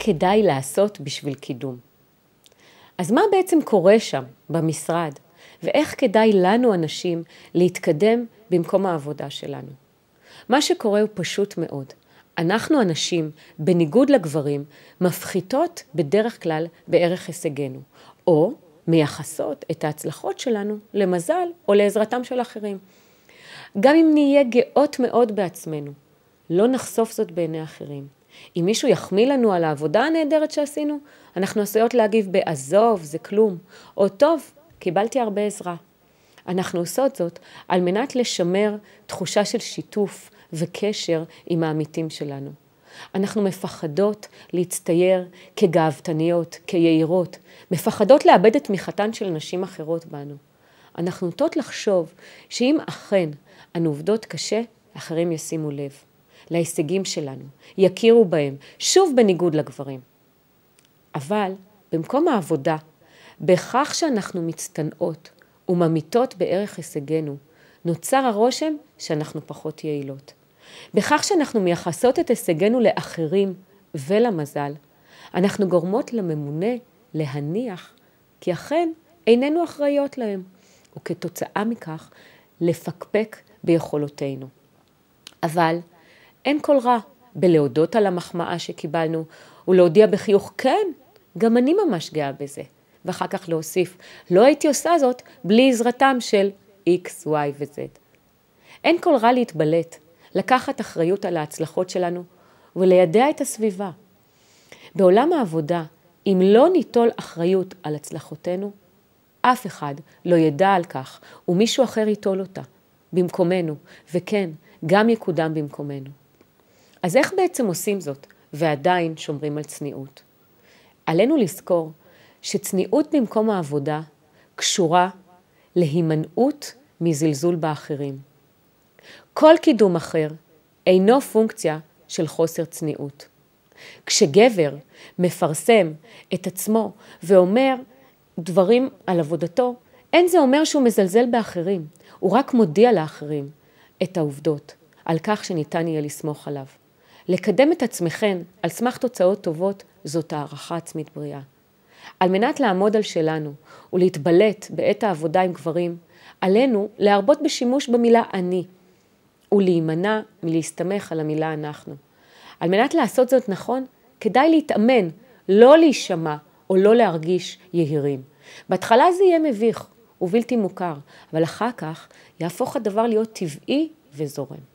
כדאי לעשות בשביל קידום. אז מה בעצם קורה שם, במשרד, ואיך כדאי לנו הנשים להתקדם במקום העבודה שלנו? מה שקורה הוא פשוט מאוד. אנחנו הנשים, בניגוד לגברים, מפחיתות בדרך כלל בערך הישגנו, או מייחסות את ההצלחות שלנו למזל או לעזרתם של אחרים. גם אם נהיה גאות מאוד בעצמנו, לא נחשוף זאת בעיני אחרים. אם מישהו יחמיא לנו על העבודה הנהדרת שעשינו, אנחנו עשויות להגיב בעזוב, זה כלום, או טוב, קיבלתי הרבה עזרה. אנחנו עושות זאת על מנת לשמר תחושה של שיתוף וקשר עם העמיתים שלנו. אנחנו מפחדות להצטייר כגאוותניות, כיהירות, מפחדות לאבד את תמיכתן של נשים אחרות בנו. אנחנו נוטות לחשוב שאם אכן אנו עובדות קשה, אחרים ישימו לב. להישגים שלנו, יכירו בהם, שוב בניגוד לגברים. אבל במקום העבודה, בכך שאנחנו מצטנעות וממיתות בערך הישגנו, נוצר הרושם שאנחנו פחות יעילות. בכך שאנחנו מייחסות את הישגנו לאחרים ולמזל, אנחנו גורמות לממונה להניח כי אכן איננו אחראיות להם, וכתוצאה מכך לפקפק ביכולותינו. אבל אין כל רע בלהודות על המחמאה שקיבלנו ולהודיע בחיוך, כן, גם אני ממש גאה בזה. ואחר כך להוסיף, לא הייתי עושה זאת בלי עזרתם של X, Y ו-Z. אין כל רע להתבלט, לקחת אחריות על ההצלחות שלנו וליידע את הסביבה. בעולם העבודה, אם לא ניטול אחריות על הצלחותינו, אף אחד לא ידע על כך, ומישהו אחר ייטול אותה, במקומנו, וכן, גם יקודם במקומנו. אז איך בעצם עושים זאת, ועדיין שומרים על צניעות? עלינו לזכור שצניעות במקום העבודה קשורה להימנעות מזלזול באחרים. כל קידום אחר אינו פונקציה של חוסר צניעות. כשגבר מפרסם את עצמו ואומר דברים על עבודתו, אין זה אומר שהוא מזלזל באחרים, הוא רק מודיע לאחרים את העובדות, על כך שניתן יהיה לסמוך עליו. לקדם את עצמכן על סמך תוצאות טובות זאת הערכה עצמית בריאה. על מנת לעמוד על שלנו ולהתבלט בעת העבודה עם גברים, עלינו להרבות בשימוש במילה אני, ולהימנע מלהסתמך על המילה אנחנו. על מנת לעשות זאת נכון, כדאי להתאמן, לא להישמע או לא להרגיש יהירים. בהתחלה זה יהיה מביך ובלתי מוכר, אבל אחר כך יהפוך הדבר להיות טבעי וזורם.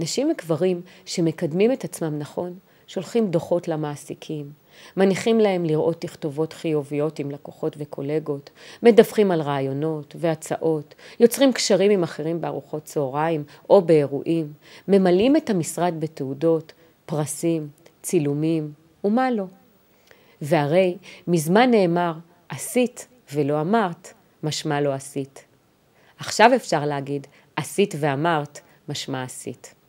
נשים וגברים שמקדמים את עצמם נכון, שולחים דוחות למעסיקים, מניחים להם לראות תכתובות חיוביות עם לקוחות וקולגות, מדווחים על רעיונות והצעות, יוצרים קשרים עם אחרים בארוחות צהריים או באירועים, ממלאים את המשרד בתעודות, פרסים, צילומים ומה לא. והרי מזמן נאמר, עשית ולא אמרת, משמע לא עשית. עכשיו אפשר להגיד, עשית ואמרת, משמע עשית.